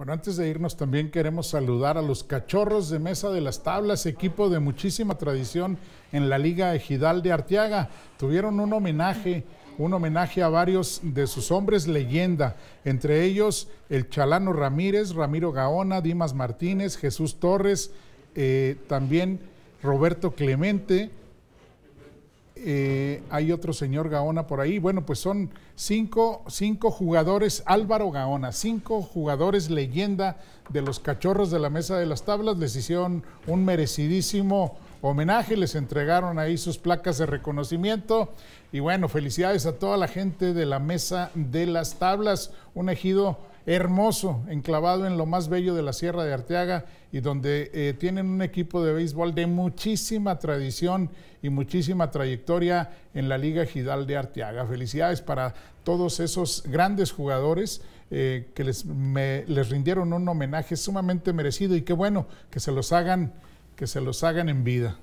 Bueno, antes de irnos también queremos saludar a los cachorros de Mesa de las Tablas, equipo de muchísima tradición en la Liga Ejidal de Arteaga. Tuvieron un homenaje, un homenaje a varios de sus hombres leyenda, entre ellos el Chalano Ramírez, Ramiro Gaona, Dimas Martínez, Jesús Torres, eh, también Roberto Clemente, eh, hay otro señor Gaona por ahí. Bueno, pues son cinco, cinco jugadores, Álvaro Gaona, cinco jugadores leyenda de los cachorros de la mesa de las tablas. Les hicieron un merecidísimo homenaje, les entregaron ahí sus placas de reconocimiento. Y bueno, felicidades a toda la gente de la mesa de las tablas, un ejido hermoso, enclavado en lo más bello de la Sierra de Arteaga y donde eh, tienen un equipo de béisbol de muchísima tradición y muchísima trayectoria en la Liga Gidal de Arteaga. Felicidades para todos esos grandes jugadores eh, que les, les rindieron un homenaje sumamente merecido y qué bueno que se los hagan, que se los hagan en vida.